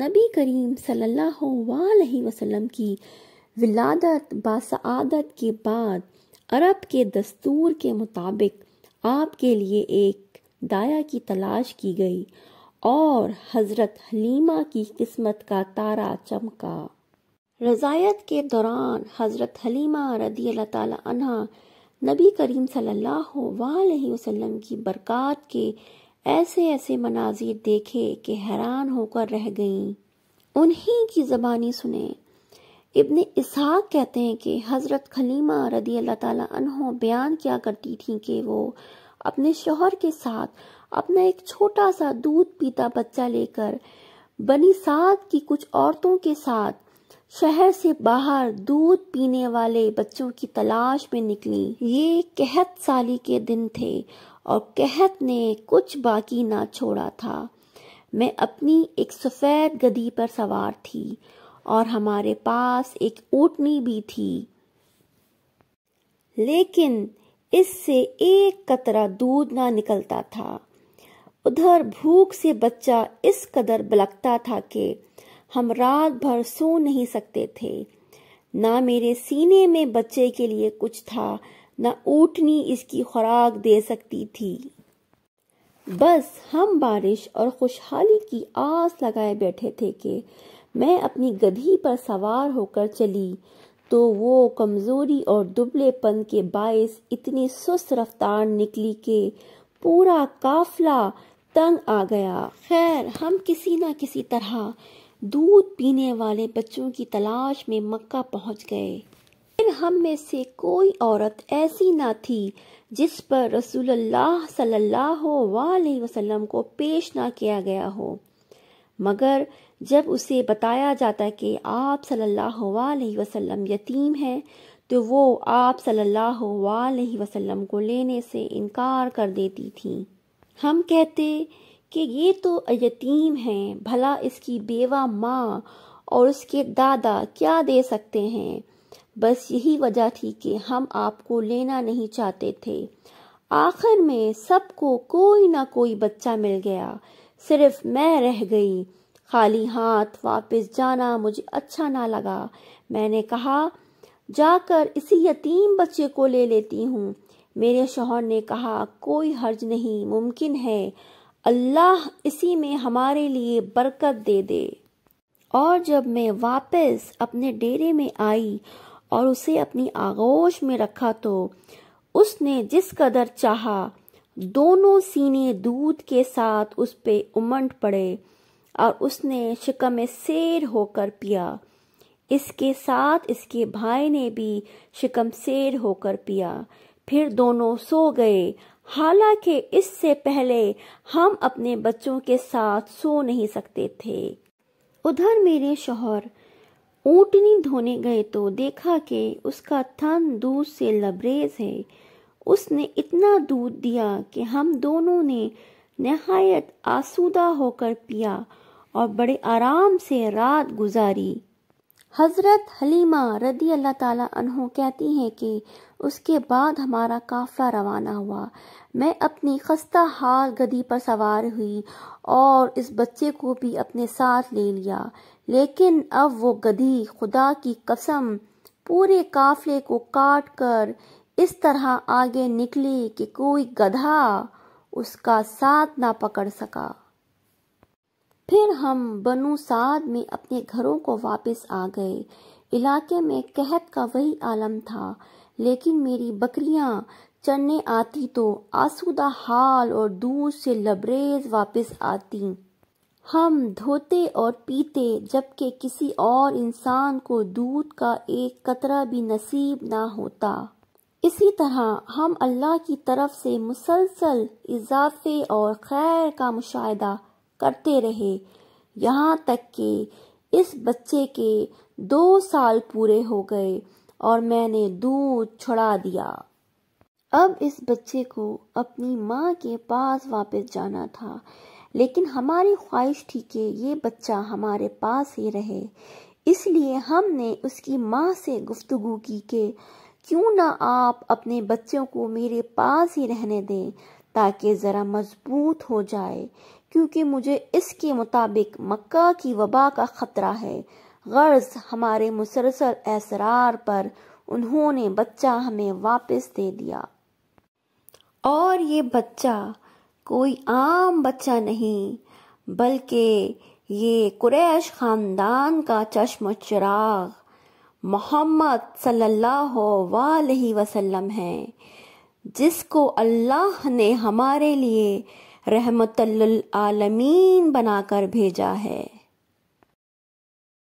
नबी करीम सल्लल्लाहु अलैहि वसल्लम की विलादत बासआदत के बाद अरब के दस्तूर के मुताबिक आपके लिए एक दाया की तलाश की गई और हज़रत हलीमा की किस्मत का तारा चमका रज़ायत के दौरान हज़रत हलीमा रदी अल्लाह तला नबी करीम सल्लल्लाहु अलैहि वसल्लम की बरकत के ऐसे ऐसे मनाजिर देखे कि हैरान होकर रह गईं उन्हीं की ज़बानी सुने इब्न इसहाक कहते हैं कि हज़रत खलीमा रदी अल्लाह ताला अनहो बयान किया करती थी कि वो अपने शोहर के साथ अपना एक छोटा सा दूध पीता बच्चा लेकर बनी सात की कुछ औरतों के साथ शहर से बाहर दूध पीने वाले बच्चों की तलाश में निकली ये कहत साली के दिन थे और कहत ने कुछ बाकी ना छोड़ा था मैं अपनी एक सफ़ेद गदी पर सवार थी और हमारे पास एक ऊटनी भी थी लेकिन इससे एक कतरा दूध ना निकलता था उधर भूख से बच्चा इस कदर बलकता था कि हम रात भर सो नहीं सकते थे ना मेरे सीने में बच्चे के लिए कुछ था ना ऊटनी इसकी खुराक दे सकती थी बस हम बारिश और खुशहाली की आस लगाए बैठे थे कि मैं अपनी गधी पर सवार होकर चली तो वो कमज़ोरी और दुबलेपन के बायस इतनी सुस्त रफ्तार निकली के पूरा काफला तंग आ गया खैर हम किसी ना किसी तरह दूध पीने वाले बच्चों की तलाश में मक्का पहुंच गए लेकिन हम में से कोई औरत ऐसी ना थी जिस पर रसूलुल्लाह सल्लल्लाहु अलैहि वसल्लम को पेश ना किया गया हो मगर जब उसे बताया जाता कि आप सल्लल्लाहु अलैहि वसल्लम यतीम हैं तो वो आप सल्लल्लाहु अलैहि वसल्लम को लेने से इनकार कर देती थी हम कहते कि ये तो यतीम है भला इसकी बेवा माँ और उसके दादा क्या दे सकते हैं बस यही वजह थी कि हम आपको लेना नहीं चाहते थे आखिर में सबको कोई ना कोई बच्चा मिल गया सिर्फ मैं रह गई खाली हाथ वापस जाना मुझे अच्छा ना लगा मैंने कहा जाकर इसी यतीम बच्चे को ले लेती हूँ मेरे शोहर ने कहा कोई हर्ज नहीं मुमकिन है अल्लाह इसी में हमारे लिए बरकत दे दे और जब मैं वापस अपने डेरे में आई और उसे अपनी आगोश में रखा तो उसने जिस कदर चाहा दोनों सीने दूध के साथ उस पे उमंड पड़े और उसने शिकम शेर होकर पिया इसके साथ इसके भाई ने भी शिकम शेर होकर पिया फिर दोनों सो गए हालांकि इससे पहले हम अपने बच्चों के साथ सो नहीं सकते थे उधर मेरे शोहर ऊटनी धोने गए तो देखा कि उसका थन दूध से लबरेज है उसने इतना दूध दिया कि हम दोनों ने नहायत आसूदा होकर पिया और बड़े आराम से रात गुजारी हज़रत हलीमा रदी अल्लाह ताला अनहु कहती हैं कि उसके बाद हमारा काफ़ला रवाना हुआ मैं अपनी खस्ता हाल गदी पर सवार हुई और इस बच्चे को भी अपने साथ ले लिया लेकिन अब वो गधी खुदा की कसम पूरे काफ़ले को काट कर इस तरह आगे निकली कि कोई गधा उसका साथ ना पकड़ सका फिर हम बनु साद में अपने घरों को वापस आ गए इलाके में कहत का वही आलम था लेकिन मेरी बकरियां चढ़ने आती तो आसूदा हाल और दूध से लबरेज वापस आती हम धोते और पीते जबकि किसी और इंसान को दूध का एक कतरा भी नसीब ना होता इसी तरह हम अल्लाह की तरफ से मुसलसल इजाफे और खैर का मुशाह करते रहे यहाँ तक कि इस बच्चे के दो साल पूरे हो गए और मैंने दूध छुड़ा दिया अब इस बच्चे को अपनी माँ के पास वापस जाना था लेकिन हमारी ख्वाहिश थी कि ये बच्चा हमारे पास ही रहे इसलिए हमने उसकी माँ से गुफ्तगु की कि क्यों ना आप अपने बच्चों को मेरे पास ही रहने दें ताकि ज़रा मजबूत हो जाए क्योंकि मुझे इसके मुताबिक मक्का की वबा का ख़तरा है गर्ज हमारे मुसलसल एसरार पर उन्होंने बच्चा हमें वापस दे दिया और ये बच्चा कोई आम बच्चा नहीं बल्कि ये कुरैश ख़ानदान का चश्म चिराग मोहम्मद सल्लल्लाहु अलैहि वसल्लम हैं जिसको अल्लाह ने हमारे लिए रहमतल आलमीन बनाकर भेजा है